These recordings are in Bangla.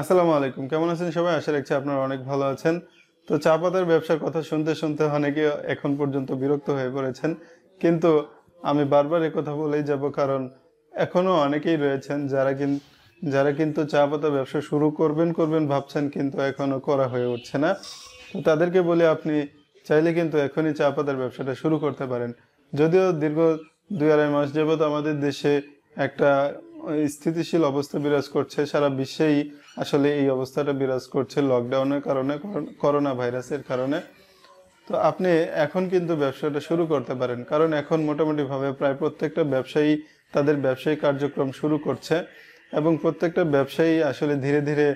আসসালামু আলাইকুম কেমন আছেন সবাই আশা রাখছি আপনারা অনেক ভালো আছেন তো চা পাতার ব্যবসার কথা শুনতে শুনতে অনেকে এখন পর্যন্ত বিরক্ত হয়ে পড়েছেন কিন্তু আমি বারবার কথা বলেই যাব কারণ এখনও অনেকেই রয়েছেন যারা কিন যারা কিন্তু চা পাতা ব্যবসা শুরু করবেন করবেন ভাবছেন কিন্তু এখনও করা হয়ে উঠছে না তো তাদেরকে বলে আপনি চাইলে কিন্তু এখনই চা পাতার ব্যবসাটা শুরু করতে পারেন যদিও দীর্ঘ দুই আড়াই মাস যাবত আমাদের দেশে একটা স্থিতিশীল অবস্থা বিরাজ করছে সারা বিশ্বেই আসলে এই অবস্থাটা বিরাজ করছে লকডাউনের কারণে করোনা ভাইরাসের কারণে তো আপনি এখন কিন্তু ব্যবসাটা শুরু করতে পারেন কারণ এখন মোটামুটিভাবে প্রায় প্রত্যেকটা ব্যবসায়ী তাদের ব্যবসায়ী কার্যক্রম শুরু করছে এবং প্রত্যেকটা ব্যবসায়ী আসলে ধীরে ধীরে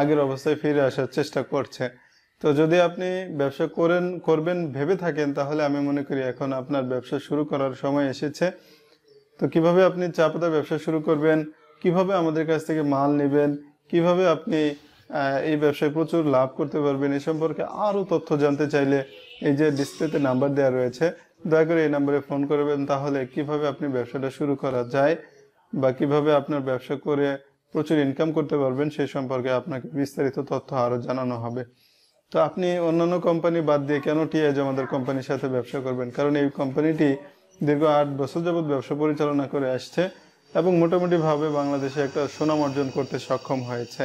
আগের অবস্থায় ফিরে আসার চেষ্টা করছে তো যদি আপনি ব্যবসা করেন করবেন ভেবে থাকেন তাহলে আমি মনে করি এখন আপনার ব্যবসা শুরু করার সময় এসেছে তো কিভাবে আপনি চা পাতা ব্যবসা শুরু করবেন কিভাবে আমাদের কাছ থেকে মাল নেবেন কিভাবে আপনি এই ব্যবসায় প্রচুর লাভ করতে পারবেন এ সম্পর্কে আরও তথ্য জানতে চাইলে এই যে ডিসপ্লেতে নাম্বার দেওয়া রয়েছে দয়া করে এই নাম্বারে ফোন করবেন তাহলে কিভাবে আপনি ব্যবসাটা শুরু করা যায় বা কিভাবে আপনার ব্যবসা করে প্রচুর ইনকাম করতে পারবেন সেই সম্পর্কে আপনাকে বিস্তারিত তথ্য আরও জানানো হবে তো আপনি অন্যান্য কোম্পানি বাদ দিয়ে কেন টিআইজ আমাদের কোম্পানির সাথে ব্যবসা করবেন কারণ এই কোম্পানিটি দীর্ঘ আট বছর যাবৎ ব্যবসা পরিচালনা করে আসছে এবং মোটামুটিভাবে বাংলাদেশে একটা সুনাম অর্জন করতে সক্ষম হয়েছে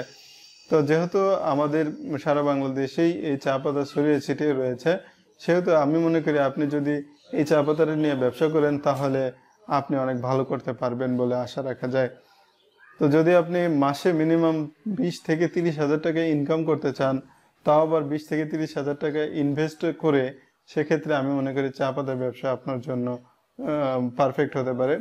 তো যেহেতু আমাদের সারা বাংলাদেশেই এই চা পাতা ছড়িয়ে ছিটিয়ে রয়েছে সেহেতু আমি মনে করি আপনি যদি এই চা পাতাটা নিয়ে ব্যবসা করেন তাহলে আপনি অনেক ভালো করতে পারবেন বলে আশা রাখা যায় তো যদি আপনি মাসে মিনিমাম বিশ থেকে তিরিশ হাজার টাকা ইনকাম করতে চান তাও আবার বিশ থেকে তিরিশ হাজার টাকা ইনভেস্ট করে সেক্ষেত্রে আমি মনে করি চা পাতার ব্যবসা আপনার জন্য পারফেক্ট হতে পারে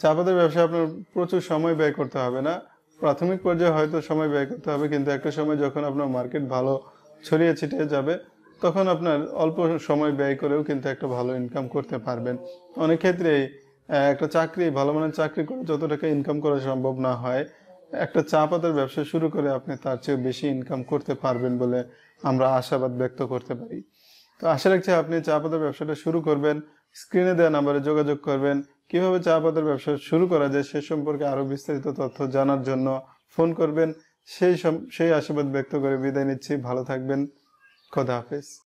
চা পাতার ব্যবসায় আপনার প্রচুর সময় ব্যয় করতে হবে না প্রাথমিক পর্যায়ে হয়তো সময় ব্যয় করতে হবে কিন্তু একটা সময় যখন আপনার মার্কেট ভালো ছড়িয়ে ছিটিয়ে যাবে তখন আপনার অল্প সময় ব্যয় করেও কিন্তু একটা ভালো ইনকাম করতে পারবেন অনেক ক্ষেত্রেই একটা চাকরি ভালো মানের চাকরি করে যত টাকা ইনকাম করা সম্ভব না হয় একটা চা পাতার ব্যবসা শুরু করে আপনি তার চেয়ে বেশি ইনকাম করতে পারবেন বলে আমরা আশাবাদ ব্যক্ত করতে পারি তো আশা রাখছি আপনি চা পাতার ব্যবসাটা শুরু করবেন স্ক্রিনে দেওয়া নাম্বারে যোগাযোগ করবেন কিভাবে চা পাতার ব্যবসা শুরু করা যায় সে সম্পর্কে আরও বিস্তারিত তথ্য জানার জন্য ফোন করবেন সেই সেই আশীর্বাদ ব্যক্ত করে বিদায় নিচ্ছি ভালো থাকবেন খোদা হাফেজ